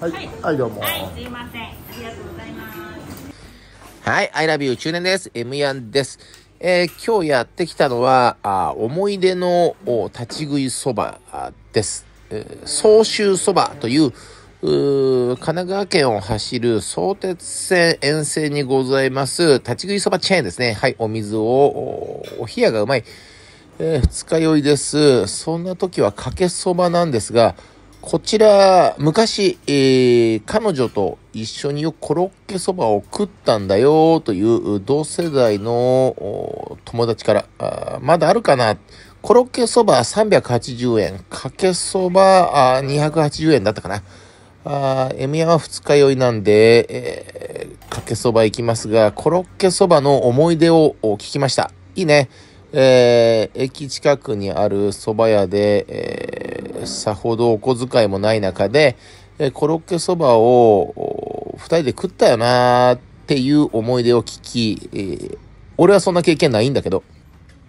はい、はい、どうも。はい、すいません。ありがとうございます。はい、I love you 中年です。M です。えー、今日やってきたのは、あ思い出の立ち食いそばです。えー、総州そばという神奈川県を走る相鉄線沿線にございます立ち食いそばチェーンですね。はい、お水を、お冷やがうまい、えー、二日酔いです。そんな時はかけそばなんですが、こちら、昔、えー、彼女と一緒にコロッケそばを食ったんだよという同世代の友達から、まだあるかなコロッケそば380円、かけそば280円だったかな。あ M 山二日酔いなんで、えー、かけそば行きますが、コロッケそばの思い出を聞きました。いいね。えー、駅近くにあるそば屋で、えーさほどお小遣いもない中で、えコロッケそばを2人で食ったよなーっていう思い出を聞き、えー、俺はそんな経験ないんだけど、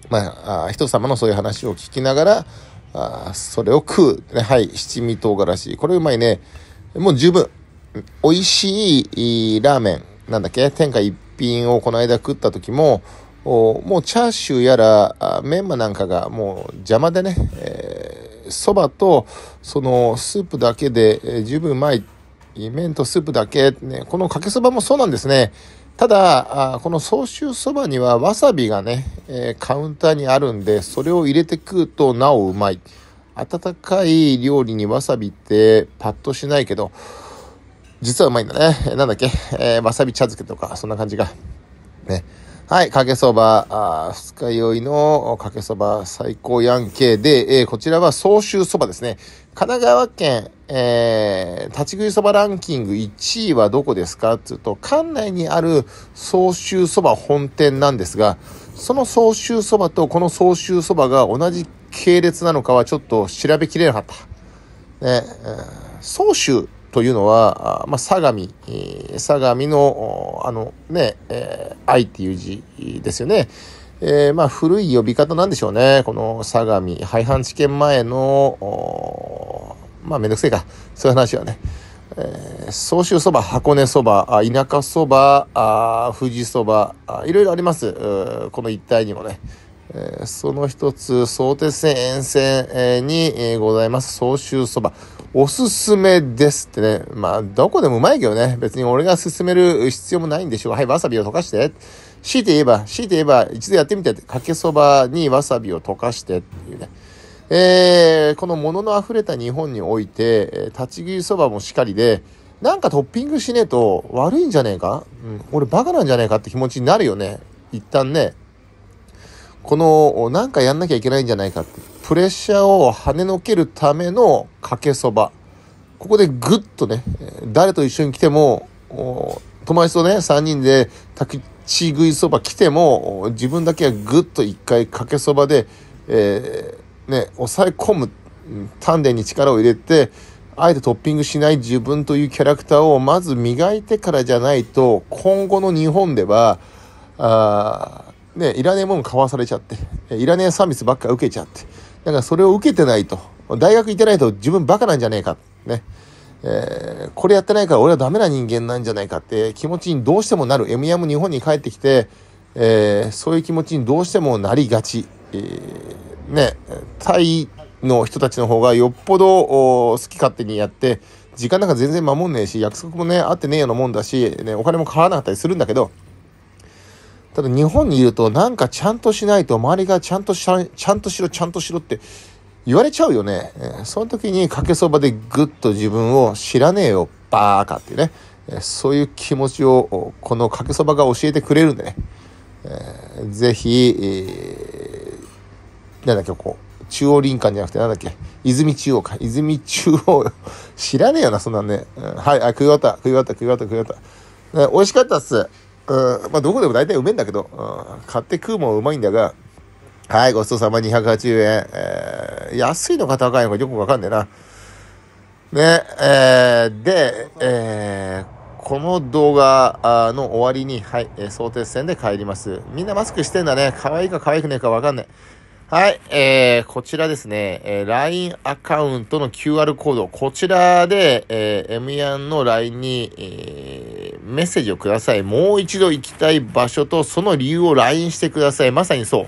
まあ、あ人様のそういう話を聞きながら、あそれを食う、ね。はい、七味唐辛子。これうまいね。もう十分。美味しいラーメン、なんだっけ天下一品をこの間食った時も、もうチャーシューやらメンマなんかがもう邪魔でね、えそばとそのスープだけで十分うまい麺とスープだけ、ね、このかけそばもそうなんですねただこの相州そばにはわさびがね、えカウンターにあるんでそれを入れて食うとなおうまい温かい料理にわさびってパッとしないけど実はうまいんだねなんだっけ、えー、わさび茶漬けとかそんな感じがねはい、かけそば、あ二日酔いのかけそば最高やんけで、えー、こちらは総州そばですね。神奈川県、えー、立ち食いそばランキング1位はどこですかっていうと、館内にある総州そば本店なんですが、その総州そばとこの総州そばが同じ系列なのかはちょっと調べきれなかった。ね、えー、総というのは、まあ、相模、相模の、あのね、え愛っていう字ですよね。えー、まあ、古い呼び方なんでしょうね。この相模、廃藩置県前の、まあめんどくせえか。そういう話はね。えー、総州そば、箱根そば、田舎そば、富士そば、いろいろあります。この一帯にもね。えー、その一つ、相鉄線沿線に、えー、ございます。総州そば。おすすめですってね。まあ、どこでもうまいけどね。別に俺が勧める必要もないんでしょう。はい、わさびを溶かして。強いて言えば、強いて言えば、一度やってみて。かけそばにわさびを溶かしてっていうね。えー、この物の溢れた日本において、立ち食いそばもしかりで、なんかトッピングしねえと悪いんじゃねえか、うん、俺バカなんじゃねえかって気持ちになるよね。一旦ね。この、なんかやんなきゃいけないんじゃないかって。プレッシャーを跳ねのけるためのかけそば。ここでぐっとね、誰と一緒に来ても、友達とね、3人で炊き食いそば来ても、自分だけはぐっと一回かけそばで、えー、ね、抑え込む、丹田に力を入れて、あえてトッピングしない自分というキャラクターをまず磨いてからじゃないと、今後の日本では、あね、いらねえもん買わされちゃって、いらねえサービスばっか受けちゃって、だからそれを受けてないと。大学行ってないと自分バカなんじゃねえか。ね。えー、これやってないから俺はダメな人間なんじゃないかって気持ちにどうしてもなる。M.E.M. 日本に帰ってきて、えー、そういう気持ちにどうしてもなりがち。えー、ね。タイの人たちの方がよっぽど好き勝手にやって、時間なんか全然守んねえし、約束もね、合ってねえようなもんだし、ね、お金も買わなかったりするんだけど、ただ日本にいるとなんかちゃんとしないと周りがちゃんとしちゃんとしろちゃんとしろって言われちゃうよね。その時にかけそばでぐっと自分を知らねえよバーカっていうね。そういう気持ちをこのかけそばが教えてくれるんでね。ぜひ、えー、なんだっけ、こう、中央林間じゃなくてなんだっけ、泉中央か。泉中央知らねえよな、そんなんね。うん、はい、あ、食い終わった、食い終わった、食い終わった、食い終わった。ね、美味しかったっす。うん、まあ、どこでも大体うめえんだけど、うん、買って食うもうまいんだが、はい、ごちそうさま280円。えー、安いのか高いのかよくわかんねえな。ね、えー、で、えー、この動画の終わりに、はい、相鉄線で帰ります。みんなマスクしてんだね。可愛いか可愛くねえかわかんない。はい、えー、こちらですね、えー、LINE アカウントの QR コード、こちらで、えー、M ヤンの LINE に、えーメッセージをください。もう一度行きたい場所とその理由を LINE してください。まさにそ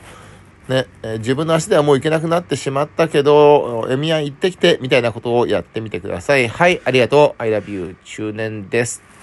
う。ね、えー、自分の足ではもう行けなくなってしまったけど、エミヤン行ってきて、みたいなことをやってみてください。はい、ありがとう。I love you. 中年です。